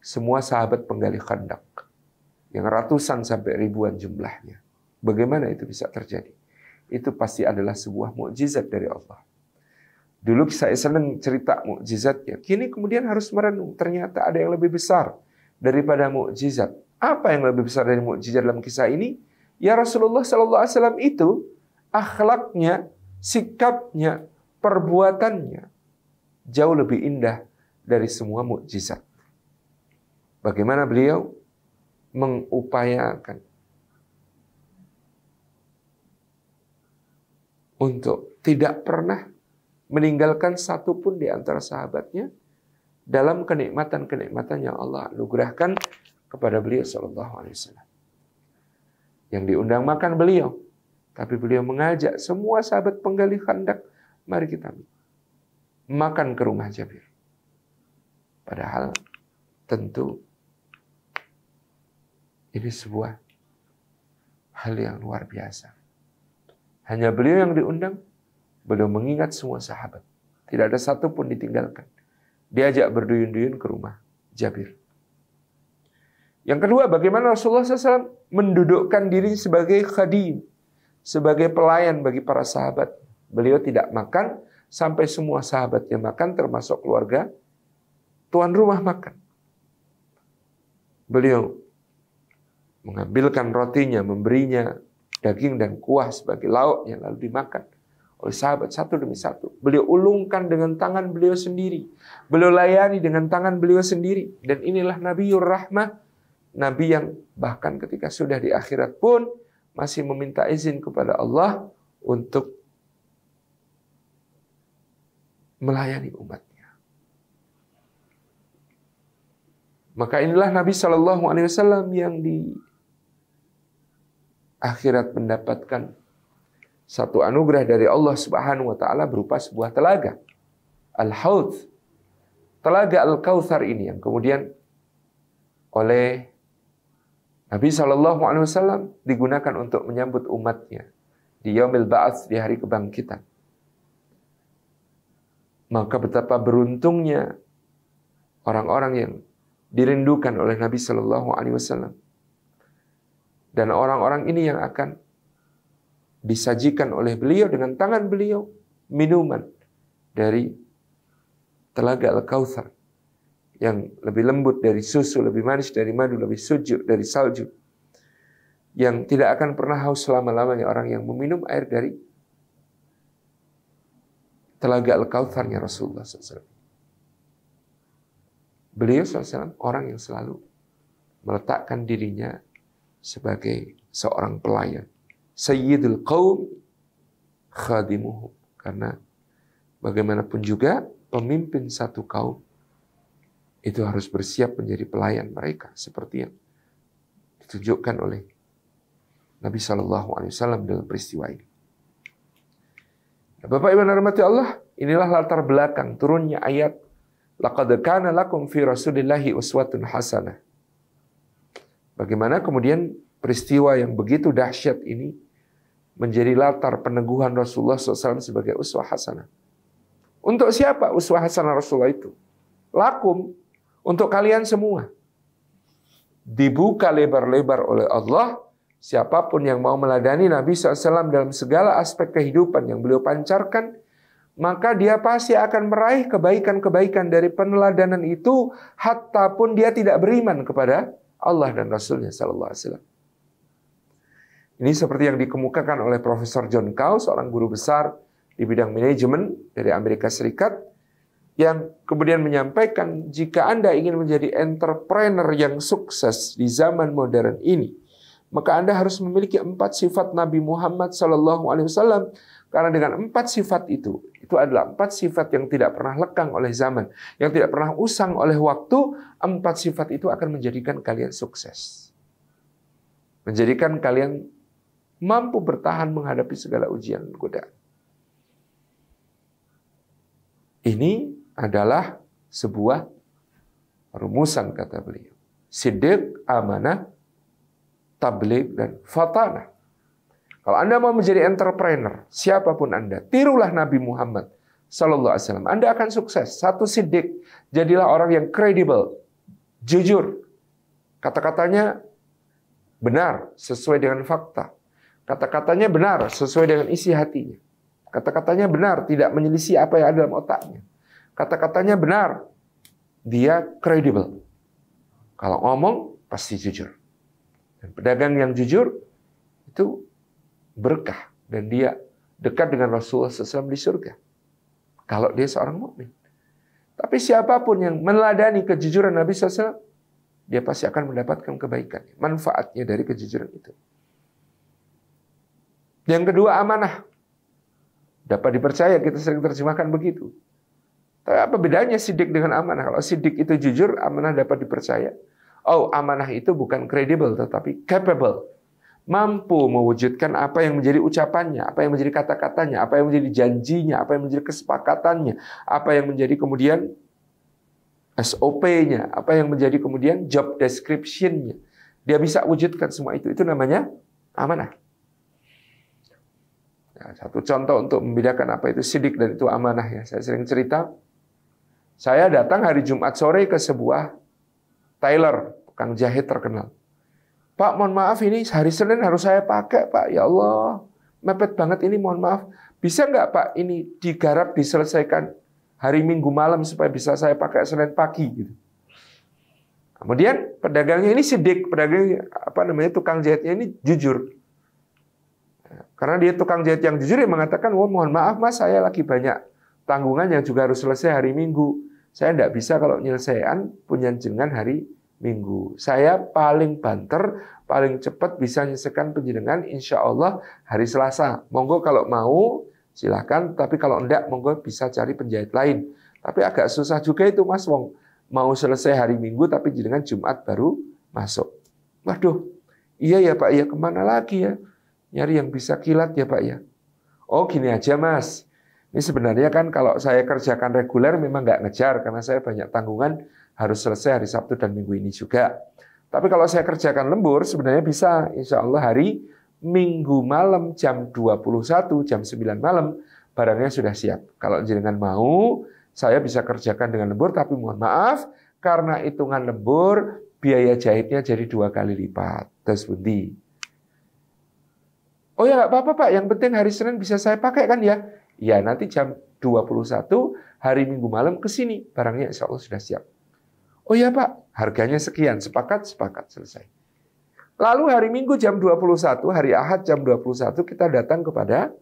Speaker 1: semua sahabat penggali kandang yang ratusan sampai ribuan jumlahnya. Bagaimana itu bisa terjadi? Itu pasti adalah sebuah mukjizat dari Allah. Dulu saya senang cerita mukjizatnya. Kini kemudian harus merenung. Ternyata ada yang lebih besar daripada mukjizat. Apa yang lebih besar dari mukjizat dalam kisah ini? Ya Rasulullah Sallallahu Alaihi Wasallam itu akhlaknya, sikapnya, perbuatannya jauh lebih indah dari semua mukjizat. Bagaimana beliau mengupayakan untuk tidak pernah meninggalkan satu pun di antara sahabatnya dalam kenikmatan-kenikmatan yang Allah anugerahkan kepada beliau sallallahu Alaihi Wasallam. Yang diundang makan beliau, tapi beliau mengajak semua sahabat penggali khandak, mari kita makan ke rumah Jabir. Padahal tentu ini sebuah hal yang luar biasa. Hanya beliau yang diundang, beliau mengingat semua sahabat. Tidak ada satu pun ditinggalkan. Diajak berduyun-duyun ke rumah Jabir. Yang kedua, bagaimana Rasulullah SAW mendudukkan diri sebagai khadim sebagai pelayan bagi para sahabat. Beliau tidak makan sampai semua sahabatnya makan termasuk keluarga tuan rumah makan. Beliau mengambilkan rotinya, memberinya daging dan kuah sebagai lauknya lalu dimakan oleh sahabat satu demi satu. Beliau ulungkan dengan tangan beliau sendiri. Beliau layani dengan tangan beliau sendiri. Dan inilah Nabi Rahmah, Nabi yang bahkan ketika sudah di akhirat pun masih meminta izin kepada Allah untuk melayani umatnya. Maka inilah Nabi Shallallahu Alaihi Wasallam yang di akhirat mendapatkan satu anugerah dari Allah Subhanahu Wa Taala berupa sebuah telaga, al-haud, telaga al-kautsar ini yang kemudian oleh Nabi Shallallahu Alaihi Wasallam digunakan untuk menyambut umatnya di Yaumil Ba'ats di hari kebangkitan. Maka betapa beruntungnya orang-orang yang dirindukan oleh Nabi Shallallahu Alaihi Wasallam dan orang-orang ini yang akan disajikan oleh beliau dengan tangan beliau minuman dari telaga al Kauthar yang lebih lembut dari susu, lebih manis dari madu, lebih sujuk dari salju. Yang tidak akan pernah haus selama-lamanya orang yang meminum air dari telaga al kautharnya Rasulullah SAW. Beliau SAW orang yang selalu meletakkan dirinya sebagai seorang pelayan. Sayyidul qawm khadimuhu. Karena bagaimanapun juga pemimpin satu kaum itu harus bersiap menjadi pelayan mereka seperti yang ditunjukkan oleh Nabi Shallallahu Alaihi Wasallam dalam peristiwa ini. Ya, Bapak Ibu rahmati Allah, inilah latar belakang turunnya ayat Laqad kana lakum fi Rasulillahi uswatun hasanah. Bagaimana kemudian peristiwa yang begitu dahsyat ini menjadi latar peneguhan Rasulullah SAW sebagai uswah hasanah. Untuk siapa uswah hasanah Rasulullah itu? Lakum untuk kalian semua. Dibuka lebar-lebar oleh Allah. Siapapun yang mau meladani Nabi SAW dalam segala aspek kehidupan yang beliau pancarkan, maka dia pasti akan meraih kebaikan-kebaikan dari peneladanan itu, hatta pun dia tidak beriman kepada Allah dan Rasulnya Sallallahu Alaihi Wasallam. Ini seperti yang dikemukakan oleh Profesor John Kau, seorang guru besar di bidang manajemen dari Amerika Serikat yang kemudian menyampaikan jika Anda ingin menjadi entrepreneur yang sukses di zaman modern ini, maka Anda harus memiliki empat sifat Nabi Muhammad SAW karena dengan empat sifat itu, itu adalah empat sifat yang tidak pernah lekang oleh zaman, yang tidak pernah usang oleh waktu, empat sifat itu akan menjadikan kalian sukses. Menjadikan kalian mampu bertahan menghadapi segala ujian dan godaan. Ini adalah sebuah rumusan kata beliau. Sidik, amanah, tablik, dan fatanah. Kalau Anda mau menjadi entrepreneur, siapapun Anda, tirulah Nabi Muhammad Sallallahu Alaihi Wasallam. Anda akan sukses. Satu sidik, jadilah orang yang kredibel, jujur. Kata-katanya benar, sesuai dengan fakta. Kata-katanya benar, sesuai dengan isi hatinya. Kata-katanya benar, tidak menyelisih apa yang ada dalam otaknya kata-katanya benar, dia kredibel. Kalau ngomong pasti jujur. Dan pedagang yang jujur itu berkah dan dia dekat dengan Rasulullah SAW di surga. Kalau dia seorang mukmin. Tapi siapapun yang meneladani kejujuran Nabi SAW, dia pasti akan mendapatkan kebaikan, manfaatnya dari kejujuran itu. Yang kedua amanah. Dapat dipercaya, kita sering terjemahkan begitu. Apa bedanya sidik dengan amanah? Kalau sidik itu jujur, amanah dapat dipercaya. Oh, amanah itu bukan credible tetapi capable. Mampu mewujudkan apa yang menjadi ucapannya, apa yang menjadi kata-katanya, apa yang menjadi janjinya, apa yang menjadi kesepakatannya, apa yang menjadi kemudian SOP-nya, apa yang menjadi kemudian job description-nya. Dia bisa wujudkan semua itu. Itu namanya amanah. Nah, satu contoh untuk membedakan apa itu sidik dan itu amanah ya. Saya sering cerita saya datang hari Jumat sore ke sebuah tailor tukang jahit terkenal. Pak, mohon maaf ini hari Senin harus saya pakai, Pak. Ya Allah, mepet banget ini, mohon maaf. Bisa nggak, Pak, ini digarap, diselesaikan hari Minggu malam supaya bisa saya pakai Senin pagi? Gitu. Kemudian pedagangnya ini sidik, pedagangnya apa namanya tukang jahitnya ini jujur. Karena dia tukang jahit yang jujur, dia mengatakan, wah mohon maaf mas, saya lagi banyak tanggungan yang juga harus selesai hari Minggu. Saya tidak bisa kalau penyelesaian punya jenengan hari Minggu. Saya paling banter, paling cepat bisa nyelesaikan penjenengan insya Allah hari Selasa. Monggo kalau mau silahkan, tapi kalau enggak monggo bisa cari penjahit lain. Tapi agak susah juga itu Mas Wong. Mau selesai hari Minggu tapi jenengan Jumat baru masuk. Waduh, iya ya Pak, iya kemana lagi ya? Nyari yang bisa kilat ya Pak ya. Oh gini aja Mas, ini sebenarnya kan kalau saya kerjakan reguler memang nggak ngejar karena saya banyak tanggungan harus selesai hari Sabtu dan Minggu ini juga. Tapi kalau saya kerjakan lembur sebenarnya bisa insya Allah hari Minggu malam jam 21, jam 9 malam barangnya sudah siap. Kalau jenengan mau, saya bisa kerjakan dengan lembur, tapi mohon maaf, karena hitungan lembur, biaya jahitnya jadi dua kali lipat. Terus bundi. Oh ya nggak apa-apa Pak, yang penting hari Senin bisa saya pakai kan ya. Ya nanti jam 21 hari Minggu malam ke sini barangnya insya Allah sudah siap. Oh ya Pak, harganya sekian, sepakat, sepakat, selesai. Lalu hari Minggu jam 21, hari Ahad jam 21 kita datang kepada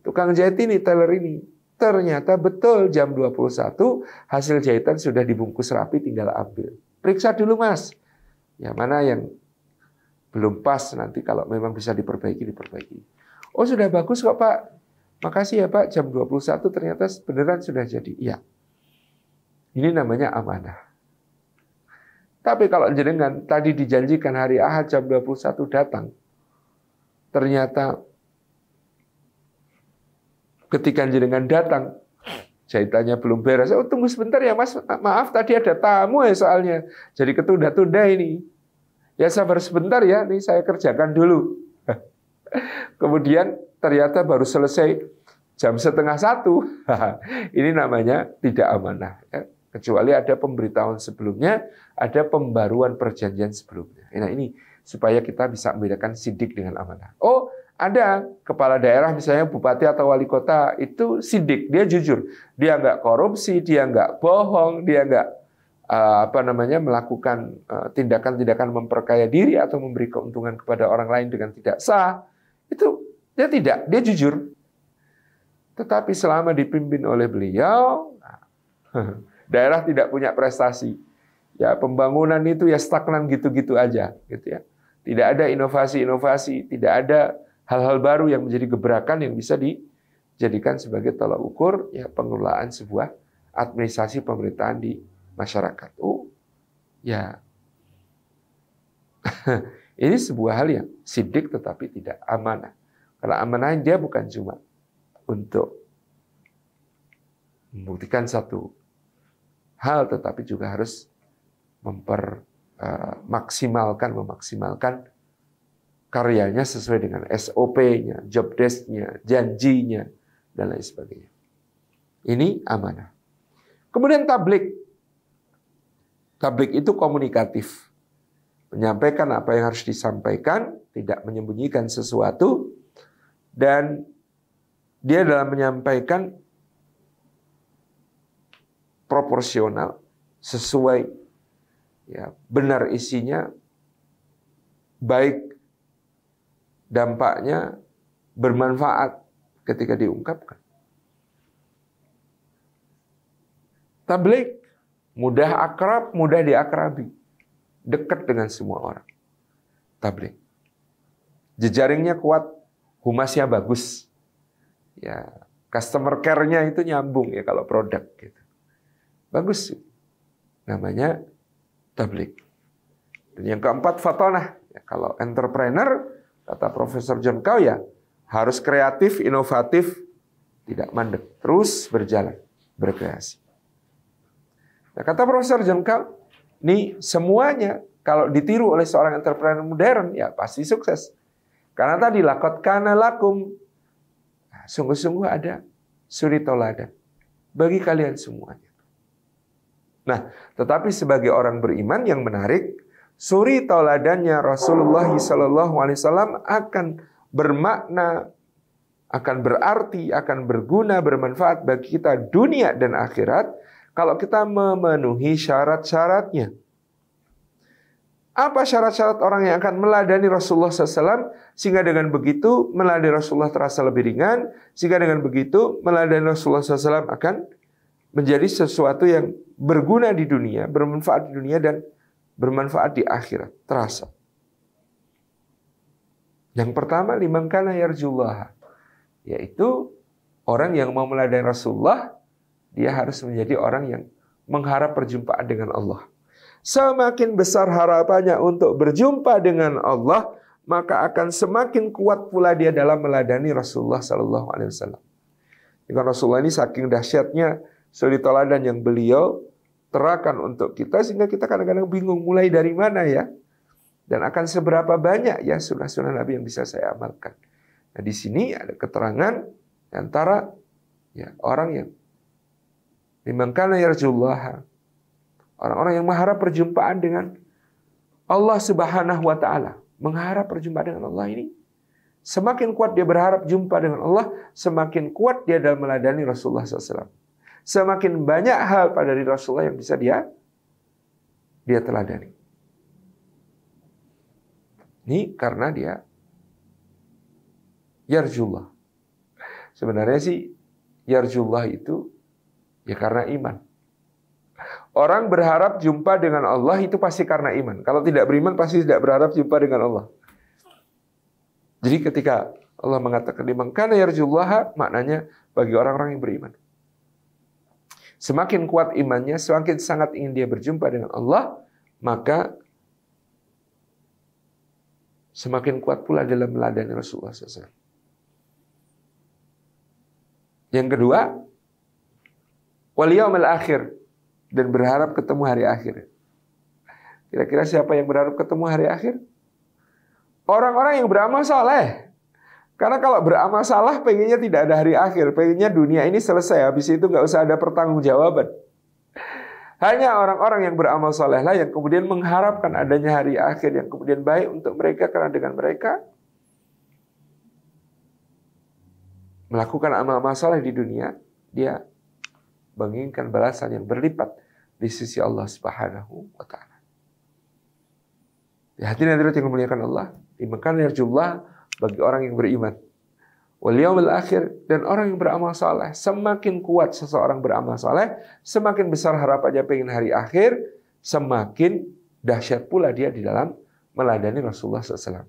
Speaker 1: tukang jahit ini, teller ini. Ternyata betul jam 21 hasil jahitan sudah dibungkus rapi tinggal ambil. Periksa dulu Mas. Ya mana yang belum pas nanti kalau memang bisa diperbaiki diperbaiki. Oh sudah bagus kok Pak. Makasih ya Pak, jam 21 ternyata beneran sudah jadi. Iya. Ini namanya amanah. Tapi kalau jenengan tadi dijanjikan hari Ahad jam 21 datang, ternyata ketika jenengan datang, jahitannya belum beres. Oh, tunggu sebentar ya Mas, maaf tadi ada tamu ya soalnya. Jadi ketunda-tunda ini. Ya sabar sebentar ya, ini saya kerjakan dulu. *laughs* Kemudian ternyata baru selesai jam setengah satu. *laughs* Ini namanya tidak amanah. Ya. Kecuali ada pemberitahuan sebelumnya, ada pembaruan perjanjian sebelumnya. Nah ini supaya kita bisa membedakan sidik dengan amanah. Oh, ada kepala daerah misalnya bupati atau wali kota itu sidik, dia jujur, dia nggak korupsi, dia nggak bohong, dia nggak eh, apa namanya melakukan eh, tindakan-tindakan memperkaya diri atau memberi keuntungan kepada orang lain dengan tidak sah. Itu dia tidak, dia jujur. Tetapi selama dipimpin oleh beliau, nah, *laughs* daerah tidak punya prestasi. Ya, pembangunan itu ya stagnan gitu-gitu aja, gitu ya. Tidak ada inovasi-inovasi, tidak ada hal-hal baru yang menjadi gebrakan yang bisa dijadikan sebagai tolak ukur ya pengelolaan sebuah administrasi pemerintahan di masyarakat. Oh, ya. *laughs* Ini sebuah hal yang sidik tetapi tidak amanah. Kalau amanah dia bukan cuma untuk membuktikan satu hal, tetapi juga harus memper eh, memaksimalkan karyanya sesuai dengan SOP-nya, job desk-nya, janjinya, dan lain sebagainya. Ini amanah. Kemudian tablik. Tablik itu komunikatif. Menyampaikan apa yang harus disampaikan, tidak menyembunyikan sesuatu, dan dia dalam menyampaikan proporsional sesuai ya benar isinya baik dampaknya bermanfaat ketika diungkapkan. Tablik mudah akrab, mudah diakrabi, dekat dengan semua orang. Tablik jejaringnya kuat, humasnya bagus. Ya, customer care-nya itu nyambung ya kalau produk gitu. Bagus. Namanya tablik. Dan yang keempat fatonah. Ya, kalau entrepreneur kata Profesor John Kau ya harus kreatif, inovatif, tidak mandek, terus berjalan, berkreasi. Nah, kata Profesor John Kau, ini semuanya kalau ditiru oleh seorang entrepreneur modern ya pasti sukses. Karena tadi lakot kana lakum. Sungguh-sungguh ada suri toladan bagi kalian semuanya. Nah, tetapi sebagai orang beriman yang menarik, suri toladannya Rasulullah SAW akan bermakna, akan berarti, akan berguna, bermanfaat bagi kita dunia dan akhirat kalau kita memenuhi syarat-syaratnya. Apa syarat-syarat orang yang akan meladani Rasulullah SAW sehingga dengan begitu meladani Rasulullah terasa lebih ringan sehingga dengan begitu meladani Rasulullah SAW akan menjadi sesuatu yang berguna di dunia, bermanfaat di dunia dan bermanfaat di akhirat terasa. Yang pertama limangkana yarjullah yaitu orang yang mau meladani Rasulullah dia harus menjadi orang yang mengharap perjumpaan dengan Allah semakin besar harapannya untuk berjumpa dengan Allah, maka akan semakin kuat pula dia dalam meladani Rasulullah Sallallahu Alaihi Wasallam. Dengan Rasulullah ini saking dahsyatnya suri teladan yang beliau terakan untuk kita sehingga kita kadang-kadang bingung mulai dari mana ya dan akan seberapa banyak ya sunnah-sunnah Nabi yang bisa saya amalkan. Nah di sini ada keterangan antara ya orang yang karena ya Rasulullah Orang-orang yang mengharap perjumpaan dengan Allah Subhanahu wa taala, mengharap perjumpaan dengan Allah ini semakin kuat dia berharap jumpa dengan Allah, semakin kuat dia dalam meladani Rasulullah SAW. Semakin banyak hal pada diri Rasulullah yang bisa dia dia teladani. Ini karena dia yarjullah. Sebenarnya sih yarjullah itu ya karena iman. Orang berharap jumpa dengan Allah itu pasti karena iman. Kalau tidak beriman pasti tidak berharap jumpa dengan Allah. Jadi ketika Allah mengatakan iman karena yarjullah maknanya bagi orang-orang yang beriman. Semakin kuat imannya, semakin sangat ingin dia berjumpa dengan Allah, maka semakin kuat pula dalam meladani Rasulullah SAW. Yang kedua, wal akhir, dan berharap ketemu hari akhir. Kira-kira siapa yang berharap ketemu hari akhir? Orang-orang yang beramal saleh. Karena kalau beramal salah pengennya tidak ada hari akhir, pengennya dunia ini selesai, habis itu nggak usah ada pertanggungjawaban. Hanya orang-orang yang beramal saleh lah yang kemudian mengharapkan adanya hari akhir yang kemudian baik untuk mereka karena dengan mereka melakukan amal-amal saleh di dunia, dia menginginkan balasan yang berlipat di sisi Allah Subhanahu wa taala. Di hati hadirat yang dimuliakan Allah, dimakan jumlah bagi orang yang beriman. Wal yaumil akhir dan orang yang beramal saleh semakin kuat seseorang beramal saleh semakin besar harapannya pengin hari akhir semakin dahsyat pula dia di dalam meladani Rasulullah SAW.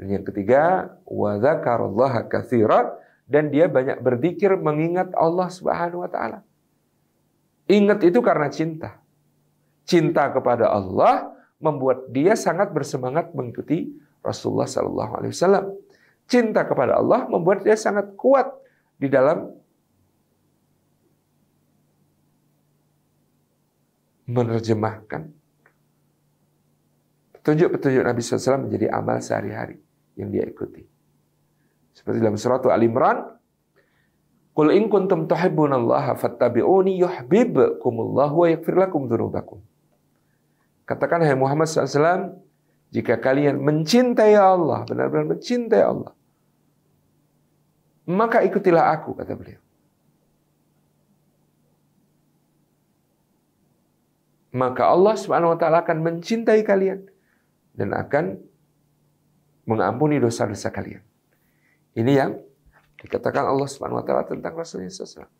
Speaker 1: Dan yang ketiga, wa dzakarallaha katsiran dan dia banyak berzikir mengingat Allah Subhanahu wa taala. Ingat itu karena cinta. Cinta kepada Allah membuat dia sangat bersemangat mengikuti Rasulullah Sallallahu Alaihi Wasallam. Cinta kepada Allah membuat dia sangat kuat di dalam menerjemahkan petunjuk-petunjuk Nabi SAW menjadi amal sehari-hari yang dia ikuti. Seperti dalam surat Al-Imran, Qul in kuntum tuhibbunallaha fattabi'uni yuhibbukumullahu wa yaghfir lakum dzunubakum. Katakan hai Muhammad SAW, jika kalian mencintai Allah, benar-benar mencintai Allah, maka ikutilah aku, kata beliau. Maka Allah Subhanahu wa taala akan mencintai kalian dan akan mengampuni dosa-dosa kalian. Ini yang dikatakan Allah Subhanahu wa taala tentang Rasulnya SAW.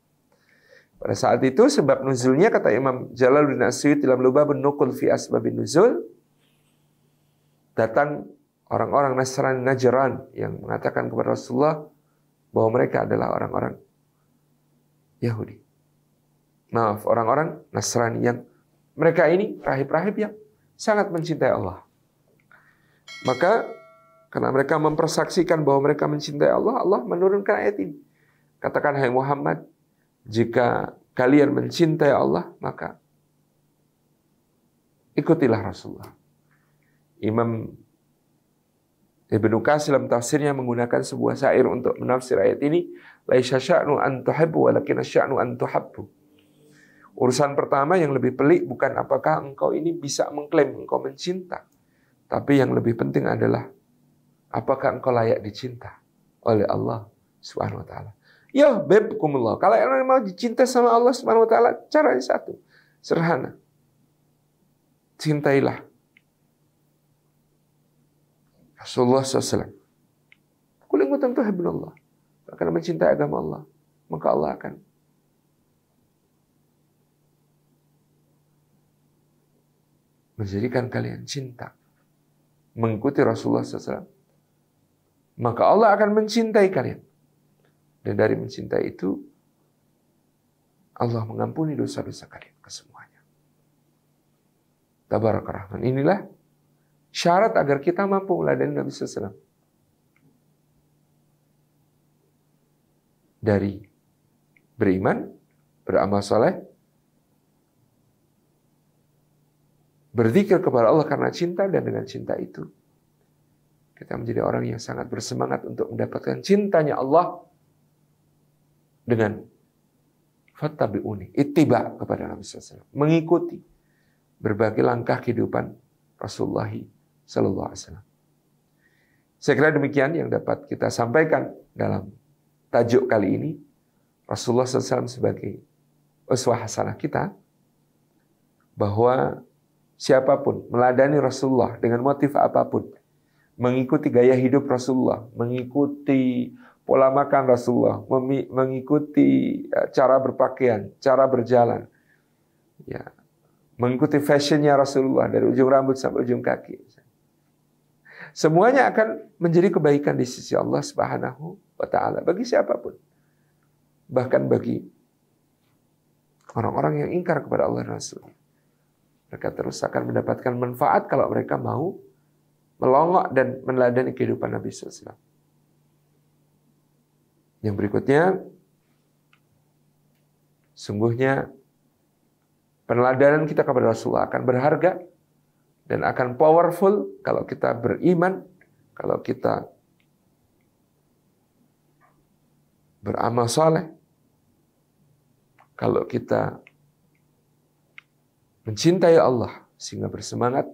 Speaker 1: Pada saat itu sebab nuzulnya kata Imam Jalaluddin Asyuti dalam lubab Nukul fi Asbabin Nuzul datang orang-orang Nasrani Najran yang mengatakan kepada Rasulullah bahwa mereka adalah orang-orang Yahudi. Maaf, orang-orang Nasrani yang mereka ini rahib-rahib yang sangat mencintai Allah. Maka karena mereka mempersaksikan bahwa mereka mencintai Allah, Allah menurunkan ayat ini. Katakan, hai Muhammad, jika kalian mencintai Allah, maka ikutilah Rasulullah. Imam Ibnu Qasir dalam tafsirnya menggunakan sebuah syair untuk menafsir ayat ini, laisa sya'nu an tuhibbu walakin sya'nu an tuhabbu. Urusan pertama yang lebih pelik bukan apakah engkau ini bisa mengklaim engkau mencinta, tapi yang lebih penting adalah Apakah engkau layak dicinta oleh Allah Subhanahu wa taala? Ya, bebkumullah. Kalau orang mau dicinta sama Allah Subhanahu wa taala, caranya satu, sederhana. Cintailah. Rasulullah SAW. Kuling tentu tuh Allah. Karena mencintai agama Allah, maka Allah akan menjadikan kalian cinta mengikuti Rasulullah SAW maka Allah akan mencintai kalian. Dan dari mencintai itu, Allah mengampuni dosa-dosa kalian kesemuanya. Tabarak Rahman. Inilah syarat agar kita mampu meladani Nabi SAW. Dari beriman, beramal soleh, berzikir kepada Allah karena cinta dan dengan cinta itu kita menjadi orang yang sangat bersemangat untuk mendapatkan cintanya Allah dengan unik itiba kepada Nabi SAW. Mengikuti berbagai langkah kehidupan Rasulullah Sallallahu Alaihi Wasallam. Saya kira demikian yang dapat kita sampaikan dalam tajuk kali ini. Rasulullah SAW sebagai uswah hasanah kita bahwa siapapun meladani Rasulullah dengan motif apapun, mengikuti gaya hidup Rasulullah, mengikuti pola makan Rasulullah, mengikuti e, cara berpakaian, cara berjalan, ya, mengikuti fashionnya Rasulullah dari ujung rambut sampai ujung kaki. Semuanya akan menjadi kebaikan di sisi Allah Subhanahu wa taala bagi siapapun. Bahkan bagi orang-orang yang ingkar kepada Allah Rasul. Mereka terus akan mendapatkan manfaat kalau mereka mau melongok dan meneladani kehidupan Nabi SAW. Yang berikutnya, sungguhnya peneladanan kita kepada Rasulullah akan berharga dan akan powerful kalau kita beriman, kalau kita beramal saleh, kalau kita mencintai Allah sehingga bersemangat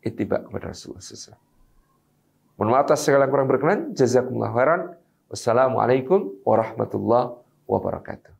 Speaker 1: itibak kepada Rasulullah SAW. Mohon maaf atas segala kurang berkenan. Jazakumullah khairan. Wassalamualaikum warahmatullahi wabarakatuh.